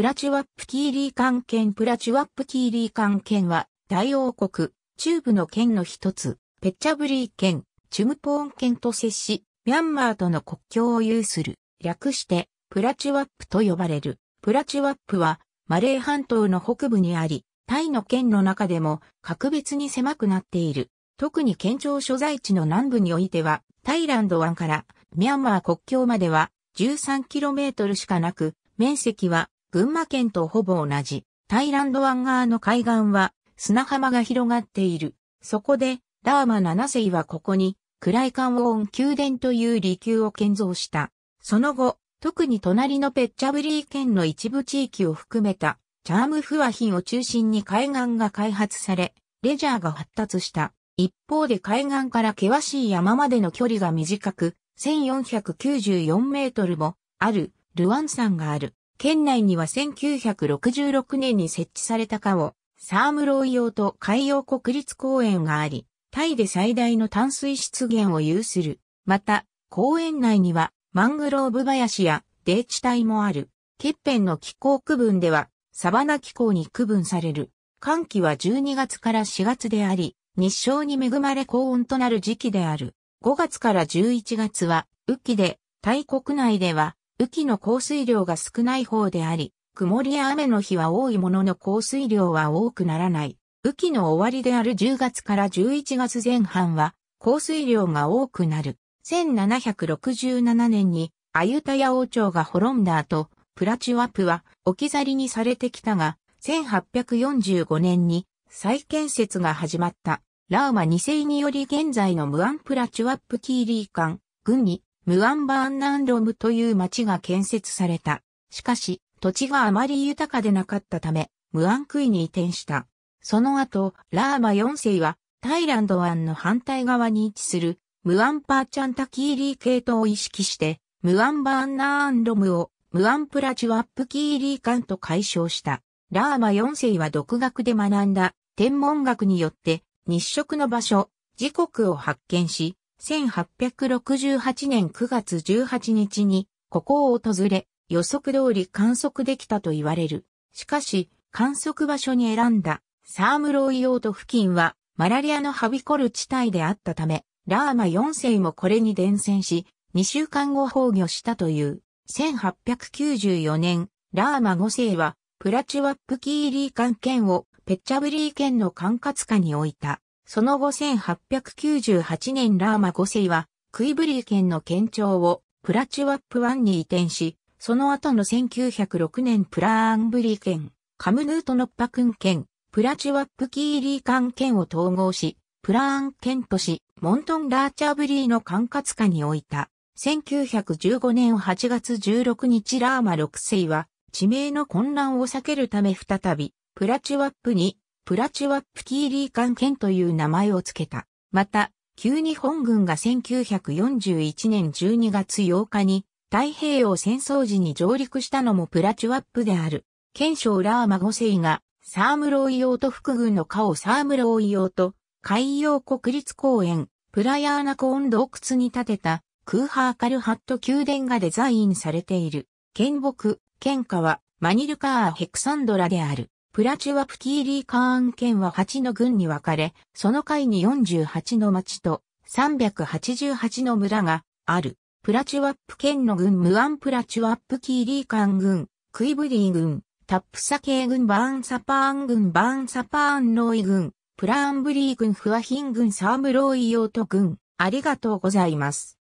プラチュワップキーリー関県プラチュワップキーリー関県は、大王国、中部の県の一つ、ペッチャブリー県、チュムポーン県と接し、ミャンマーとの国境を有する、略して、プラチュワップと呼ばれる。プラチュワップは、マレー半島の北部にあり、タイの県の中でも、格別に狭くなっている。特に県庁所在地の南部においては、タイランド湾からミャンマー国境までは 13km しかなく、面積は群馬県とほぼ同じ、タイランド湾側の海岸は砂浜が広がっている。そこで、ラーマ7世はここに、クライカンいーン宮殿という離宮を建造した。その後、特に隣のペッチャブリー県の一部地域を含めた、チャームフワヒンを中心に海岸が開発され、レジャーが発達した。一方で海岸から険しい山までの距離が短く、1494メートルもあるルワン山がある。県内には1966年に設置されたカオ、サームロイ用と海洋国立公園があり、タイで最大の淡水湿原を有する。また、公園内にはマングローブ林や低地帯もある。欠片の気候区分では、サバナ気候に区分される。寒気は12月から4月であり、日照に恵まれ高温となる時期である。5月から11月は、雨季で、タイ国内では、雨季の降水量が少ない方であり、曇りや雨の日は多いものの降水量は多くならない。雨季の終わりである10月から11月前半は降水量が多くなる。1767年にアユタヤ王朝が滅んだ後、プラチュップは置き去りにされてきたが、1845年に再建設が始まった。ラーマ2世により現在のムアンプラチュワップキーリー間、軍にムアンバーンナンロムという町が建設された。しかし、土地があまり豊かでなかったため、ムアンクイに移転した。その後、ラーマ4世は、タイランド湾の反対側に位置する、ムアンパーチャンタキーリー系統を意識して、ムアンバーンナーンロムを、ムアンプラチュアップキーリー館と解消した。ラーマ4世は独学で学んだ天文学によって日食の場所、時刻を発見し、1868年9月18日にここを訪れ予測通り観測できたと言われる。しかし観測場所に選んだサームロイオート付近はマラリアのはびこる地帯であったためラーマ4世もこれに伝染し2週間後崩御したという。1894年ラーマ5世はプラチュワップキーリー関県をペッチャブリー県の管轄下に置いた。その後1898年ラーマ5世は、クイブリー県の県庁をプラチュワップ湾に移転し、その後の1906年プラーンブリー県、カムヌートノッパクン県、プラチュワップキーリーカン県を統合し、プラーン県都市、モントンラーチャーブリーの管轄下に置いた。1915年8月16日ラーマ6世は、地名の混乱を避けるため再び、プラチュワップにプラチュワップキーリー艦県という名前を付けた。また、旧日本軍が1941年12月8日に太平洋戦争時に上陸したのもプラチュワップである。県省ラーマ5世がサームロイ用と副軍の家をサームロイ用と海洋国立公園プラヤーナコーン洞窟に建てたクーハーカルハット宮殿がデザインされている。県北、県下はマニルカーヘクサンドラである。プラチュワプキーリーカーン県は8の郡に分かれ、その階に48の町と388の村がある。プラチュワップ県の郡ムアンプラチュワップキーリーカーン郡、クイブリー郡、タップサケー郡バーンサパーン郡バーンサパーンロイ郡、プラーンブリー郡フワヒン郡サームロイヨート郡、ありがとうございます。